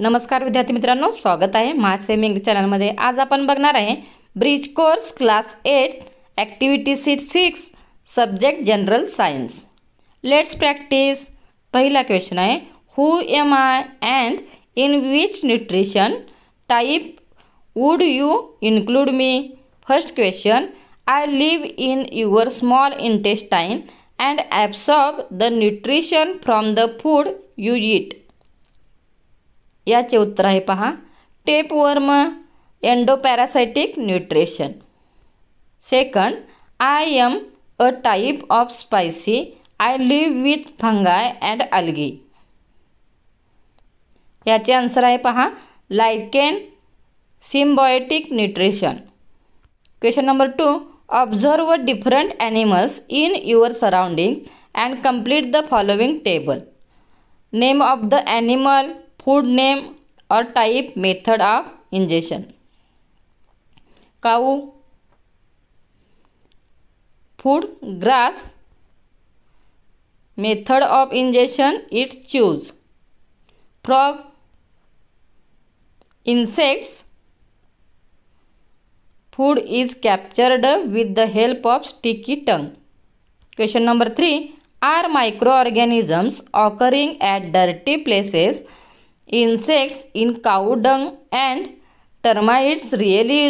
नमस्कार विद्यार्थी मित्रांनो स्वागत आहे मासे मिंग चॅनलमध्ये आज आपण बघणार आहे bridge course class eight activity sheet six subject general science let's practise पहिला क्वेश्चन आहे who am I and in which nutrition type would you include me first question I live in your small intestine and absorb the nutrition from the food you eat याचे उत्तर आहे पहा tapeworm endoparasitic nutrition second I am a type of spicy I live with fungi and algae याचे answer आहे पहा lichen symbiotic nutrition question number two observe different animals in your surrounding and complete the following table name of the animal food name or type method of ingestion cow food grass method of ingestion it choose frog insects food is captured with the help of sticky tongue question number 3 are microorganisms occurring at dirty places insects in cow dung and termites really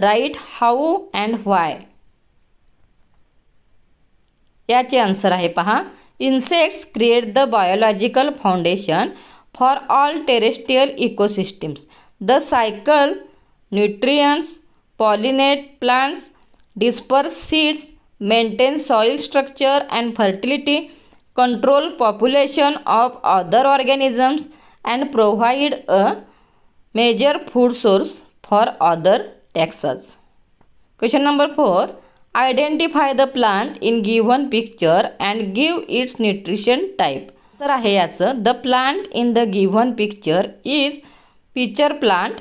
right how how and याचे answer आहे पहा insects create the biological foundation for all terrestrial ecosystems the cycle nutrients pollinate plants disperse seeds maintain soil structure and fertility control population of other organisms and provide a major food source for other texas. Question number 4 Identify the plant in given picture and give its nutrition type. Sir आहे याचं the plant in the given picture is picture plant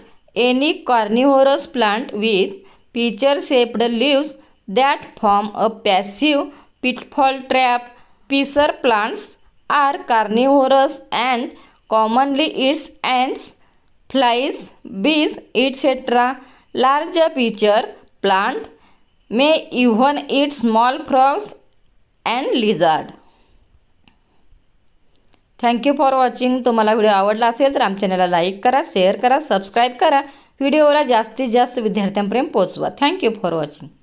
any carnivorous plant with picture shaped leaves that form a passive pitfall trap pitcher plants are carnivorous and commonly eats ants flies bees etcetera large pitcher plant may even eat small frogs and lizard thank you for watching तुम्हाला video आवडला असेल तर आमच्या चॅनलला like करा share करा subscribe करा व्हिडिओला जास्तीत जास्त विद्यार्थ्यांपर्यंत पोहोचवा थँक्यू फॉर वॉचिंग